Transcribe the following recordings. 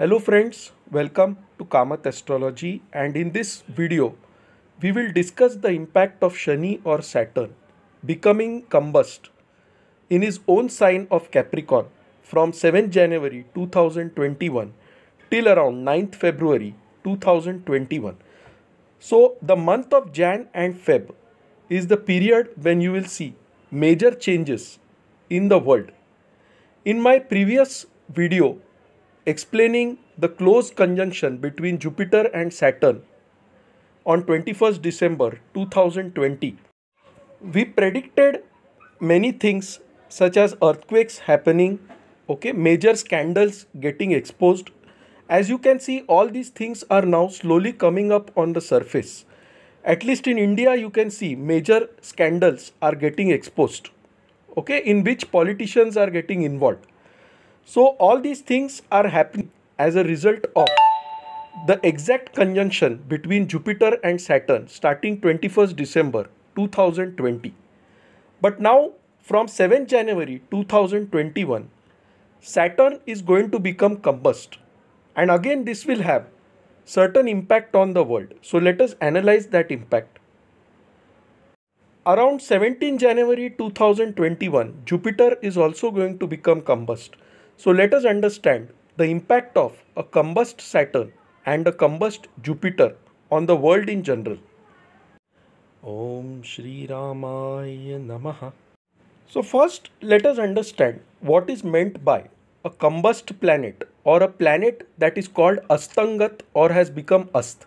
Hello friends, welcome to Kamath Astrology and in this video, we will discuss the impact of Shani or Saturn becoming combust in his own sign of Capricorn from 7 January 2021 till around 9th February 2021. So the month of Jan and Feb is the period when you will see major changes in the world. In my previous video, explaining the close conjunction between Jupiter and Saturn on 21st December 2020. We predicted many things such as earthquakes happening, okay, major scandals getting exposed. As you can see, all these things are now slowly coming up on the surface. At least in India, you can see major scandals are getting exposed, okay, in which politicians are getting involved. So all these things are happening as a result of the exact conjunction between Jupiter and Saturn starting 21st December 2020. But now from 7 January 2021, Saturn is going to become combust. And again this will have certain impact on the world. So let us analyze that impact. Around 17 January 2021, Jupiter is also going to become combust. So let us understand the impact of a combust Saturn and a combust Jupiter on the world in general. Om Shri Ramaya Namaha. So first let us understand what is meant by a combust planet or a planet that is called Astangat or has become Ast.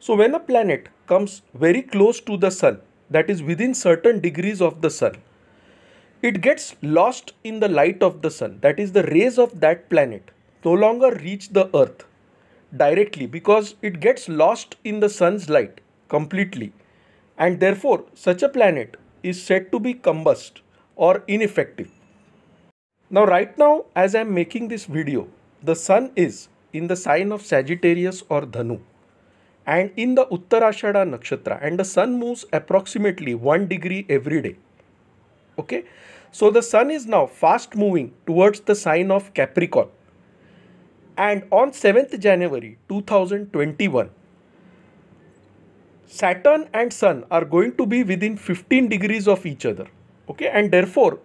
So when a planet comes very close to the sun that is within certain degrees of the sun it gets lost in the light of the sun. That is, the rays of that planet no longer reach the earth directly because it gets lost in the sun's light completely. And therefore, such a planet is said to be combust or ineffective. Now, right now, as I am making this video, the sun is in the sign of Sagittarius or Dhanu and in the Uttarashada nakshatra, and the sun moves approximately 1 degree every day. Okay, so the sun is now fast moving towards the sign of Capricorn. And on 7th January 2021, Saturn and Sun are going to be within 15 degrees of each other. Okay, and therefore,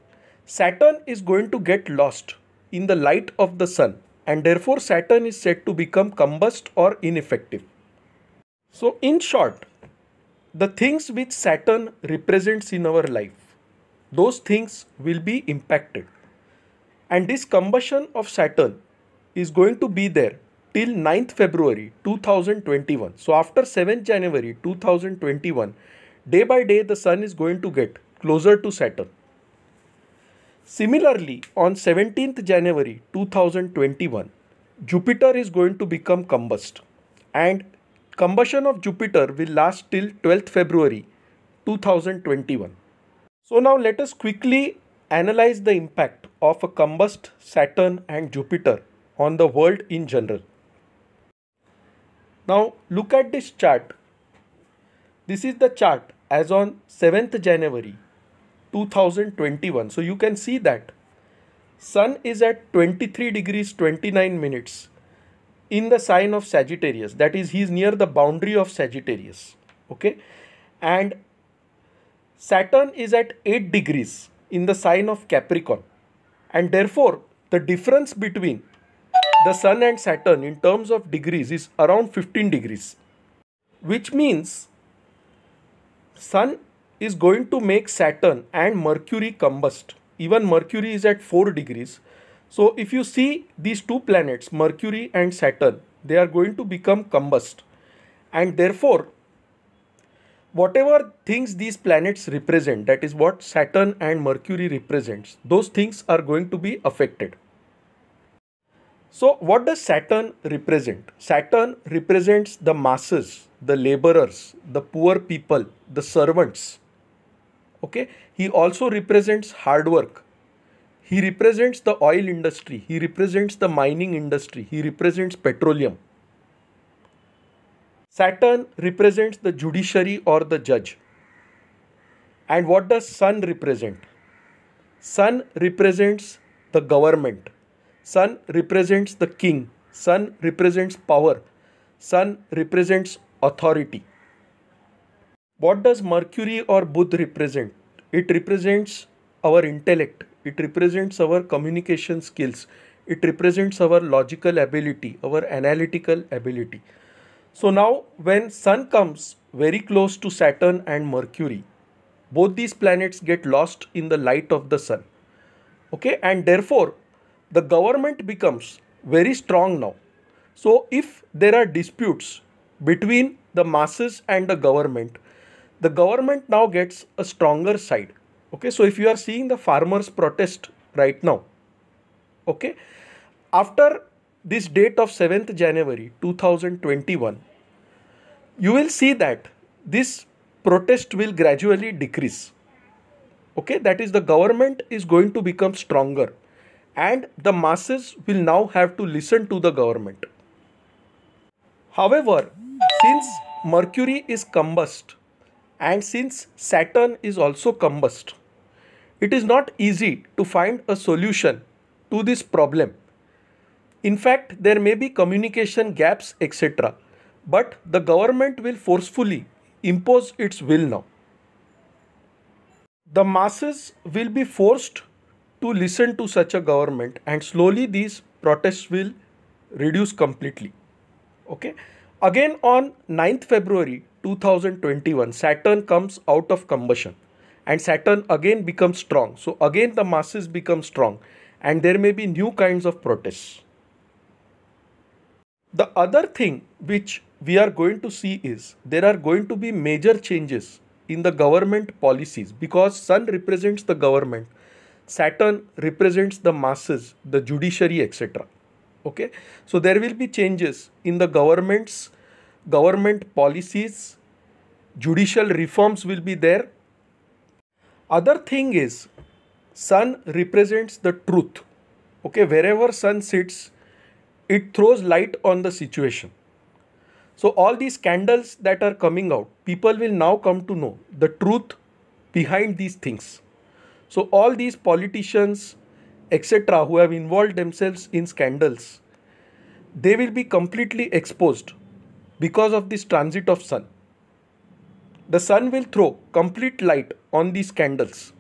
Saturn is going to get lost in the light of the Sun, and therefore, Saturn is said to become combust or ineffective. So, in short, the things which Saturn represents in our life those things will be impacted. And this combustion of Saturn is going to be there till 9th February 2021. So after 7th January 2021, day by day the sun is going to get closer to Saturn. Similarly, on 17th January 2021, Jupiter is going to become combust and combustion of Jupiter will last till 12th February 2021. So now let us quickly analyze the impact of a combust Saturn and Jupiter on the world in general. Now look at this chart. This is the chart as on 7th January 2021. So you can see that Sun is at 23 degrees 29 minutes in the sign of Sagittarius. That is he is near the boundary of Sagittarius. Okay. And Saturn is at 8 degrees in the sign of Capricorn. And therefore, the difference between the Sun and Saturn in terms of degrees is around 15 degrees. Which means Sun is going to make Saturn and Mercury combust. Even Mercury is at 4 degrees. So if you see these two planets, Mercury and Saturn, they are going to become combust. And therefore, whatever things these planets represent, that is what Saturn and Mercury represents, those things are going to be affected. So what does Saturn represent? Saturn represents the masses, the laborers, the poor people, the servants. Okay, he also represents hard work. He represents the oil industry. He represents the mining industry. He represents petroleum. Saturn represents the judiciary or the judge. And what does Sun represent? Sun represents the government. Sun represents the king. Sun represents power. Sun represents authority. What does Mercury or Buddh represent? It represents our intellect. It represents our communication skills. It represents our logical ability, our analytical ability. So now when Sun comes very close to Saturn and Mercury, both these planets get lost in the light of the Sun. Okay, and therefore the government becomes very strong now. So if there are disputes between the masses and the government, the government now gets a stronger side. Okay, so if you are seeing the farmers protest right now, okay, after this date of 7th January 2021, you will see that this protest will gradually decrease. Okay, that is the government is going to become stronger and the masses will now have to listen to the government. However, since Mercury is combust and since Saturn is also combust, it is not easy to find a solution to this problem in fact, there may be communication gaps, etc. But the government will forcefully impose its will now. The masses will be forced to listen to such a government, and slowly these protests will reduce completely. Okay. Again, on 9th February 2021, Saturn comes out of combustion and Saturn again becomes strong. So, again, the masses become strong, and there may be new kinds of protests. The other thing which we are going to see is there are going to be major changes in the government policies because Sun represents the government, Saturn represents the masses, the judiciary, etc. Okay, so there will be changes in the government's government policies, judicial reforms will be there. Other thing is, Sun represents the truth. Okay, wherever Sun sits, it throws light on the situation. So, all these scandals that are coming out, people will now come to know the truth behind these things. So, all these politicians, etc., who have involved themselves in scandals, they will be completely exposed because of this transit of sun. The sun will throw complete light on these scandals.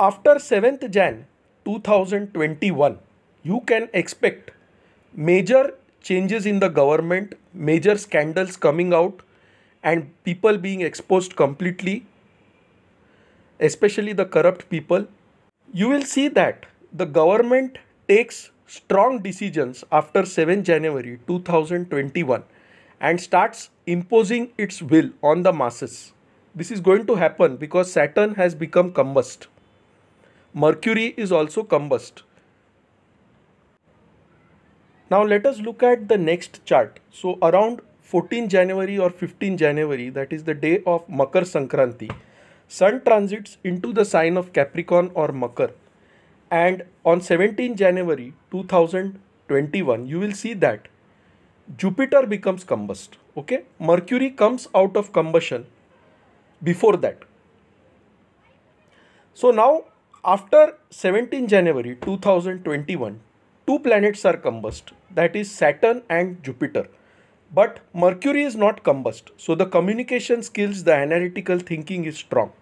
After 7th Jan 2021, you can expect major changes in the government, major scandals coming out, and people being exposed completely, especially the corrupt people. You will see that the government takes strong decisions after 7 January 2021 and starts imposing its will on the masses. This is going to happen because Saturn has become combust. Mercury is also combust. Now let us look at the next chart. So around 14 January or 15 January, that is the day of Makar Sankranti, Sun transits into the sign of Capricorn or Makar. And on 17 January 2021, you will see that Jupiter becomes combust. Okay, Mercury comes out of combustion before that. So now after 17 January 2021, two planets are combust, that is Saturn and Jupiter. But Mercury is not combust, so the communication skills, the analytical thinking is strong.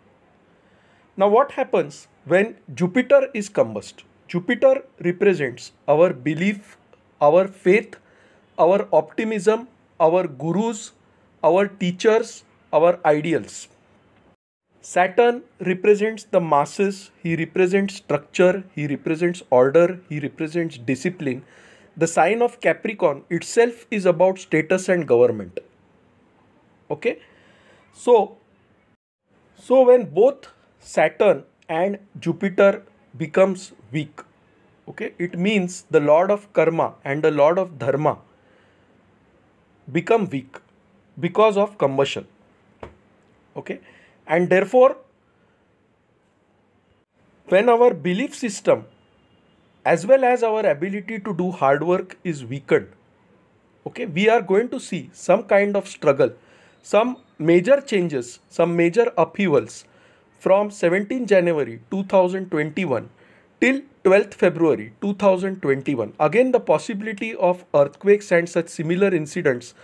Now, what happens when Jupiter is combust? Jupiter represents our belief, our faith, our optimism, our gurus, our teachers, our ideals. Saturn represents the masses, he represents structure, he represents order, he represents discipline. The sign of Capricorn itself is about status and government. Okay? So, so when both Saturn and Jupiter becomes weak, okay, it means the lord of karma and the lord of dharma become weak because of combustion. Okay? and therefore when our belief system as well as our ability to do hard work is weakened okay we are going to see some kind of struggle some major changes some major upheavals from 17 january 2021 till 12th february 2021 again the possibility of earthquakes and such similar incidents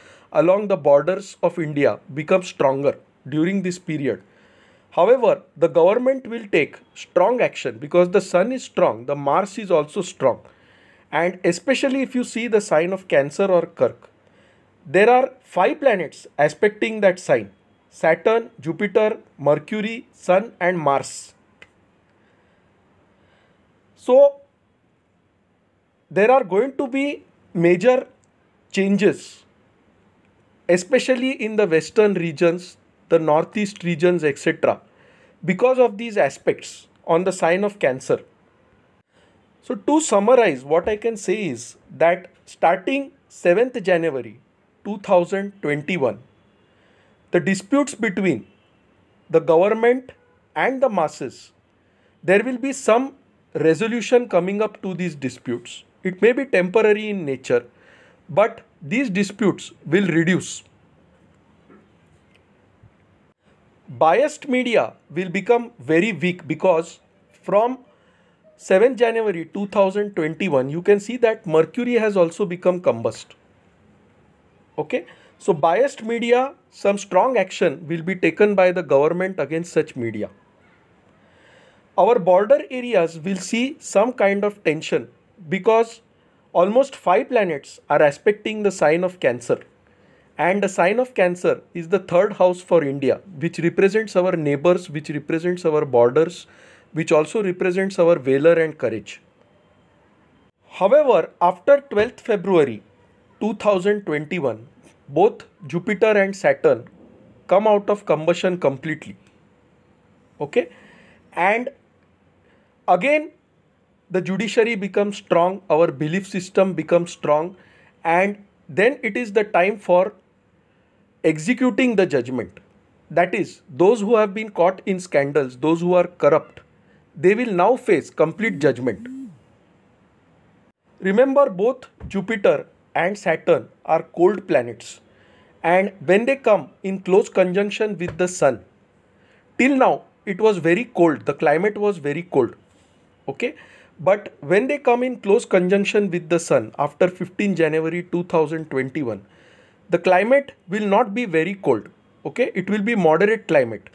along the borders of india becomes stronger during this period However, the government will take strong action because the sun is strong, the Mars is also strong. And especially if you see the sign of Cancer or Kirk, there are five planets aspecting that sign Saturn, Jupiter, Mercury, Sun, and Mars. So, there are going to be major changes, especially in the western regions the northeast regions, etc., because of these aspects on the sign of Cancer. So, to summarize, what I can say is that starting 7th January 2021, the disputes between the government and the masses, there will be some resolution coming up to these disputes. It may be temporary in nature, but these disputes will reduce. biased media will become very weak because from 7 January 2021 you can see that mercury has also become combust okay so biased media some strong action will be taken by the government against such media our border areas will see some kind of tension because almost 5 planets are aspecting the sign of cancer and the sign of cancer is the third house for India, which represents our neighbors, which represents our borders, which also represents our valor and courage. However, after 12th February 2021, both Jupiter and Saturn come out of combustion completely. Okay? And again, the judiciary becomes strong, our belief system becomes strong, and then it is the time for executing the judgment. That is, those who have been caught in scandals, those who are corrupt, they will now face complete judgment. Remember, both Jupiter and Saturn are cold planets, and when they come in close conjunction with the Sun, till now it was very cold, the climate was very cold. Okay, but when they come in close conjunction with the Sun after 15 January 2021, the climate will not be very cold okay it will be moderate climate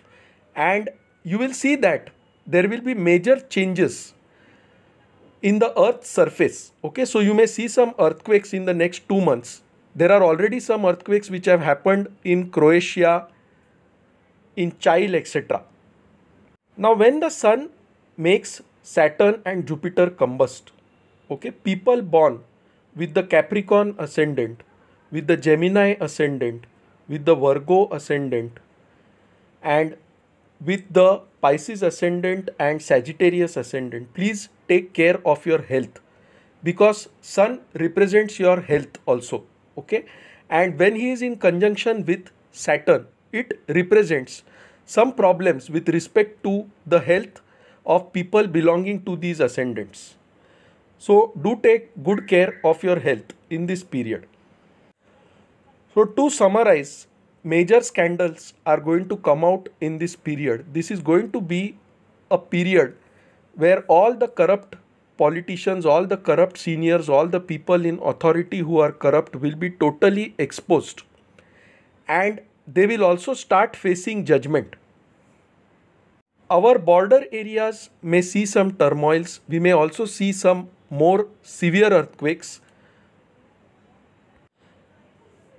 and you will see that there will be major changes in the earth's surface okay so you may see some earthquakes in the next 2 months there are already some earthquakes which have happened in croatia in chile etc now when the sun makes saturn and jupiter combust okay people born with the capricorn ascendant with the Gemini ascendant, with the Virgo ascendant, and with the Pisces ascendant and Sagittarius ascendant, please take care of your health because Sun represents your health also. Okay, and when he is in conjunction with Saturn, it represents some problems with respect to the health of people belonging to these ascendants. So, do take good care of your health in this period. So, to summarize, major scandals are going to come out in this period. This is going to be a period where all the corrupt politicians, all the corrupt seniors, all the people in authority who are corrupt will be totally exposed. And they will also start facing judgment. Our border areas may see some turmoils. We may also see some more severe earthquakes.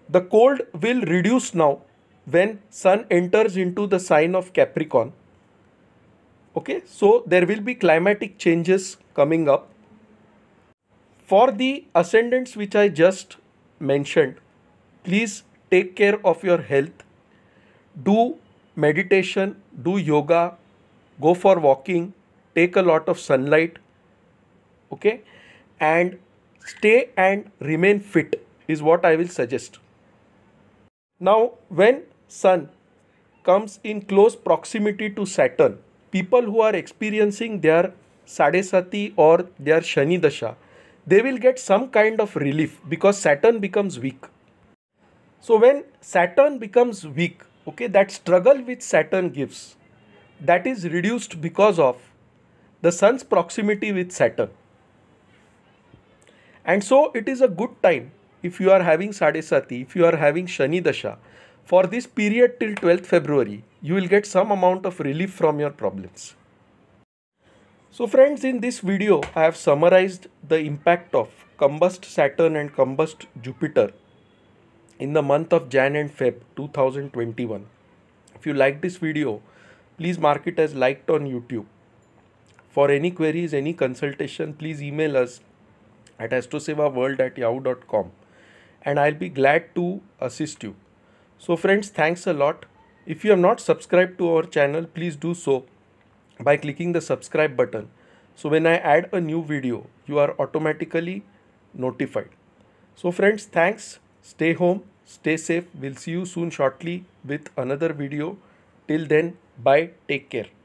The cold will reduce now when sun enters into the sign of Capricorn. Okay, so there will be climatic changes coming up. For the ascendants which I just mentioned, please take care of your health. Do meditation, do yoga, go for walking, take a lot of sunlight. Okay, and stay and remain fit is what I will suggest. Now, when Sun comes in close proximity to Saturn, people who are experiencing their Sadesati or their Shani Dasha, they will get some kind of relief because Saturn becomes weak. So, when Saturn becomes weak, okay, that struggle which Saturn gives, that is reduced because of the Sun's proximity with Saturn. And so, it is a good time if you are having Sadesati, if you are having Shani Dasha, for this period till 12th February, you will get some amount of relief from your problems. So friends, in this video, I have summarized the impact of combust Saturn and combust Jupiter in the month of Jan and Feb 2021. If you like this video, please mark it as liked on YouTube. For any queries, any consultation, please email us at astrosevaworld at yahoo.com and I'll be glad to assist you. So friends, thanks a lot. If you have not subscribed to our channel, please do so by clicking the subscribe button. So when I add a new video, you are automatically notified. So friends, thanks. Stay home, stay safe. We'll see you soon shortly with another video. Till then, bye. Take care.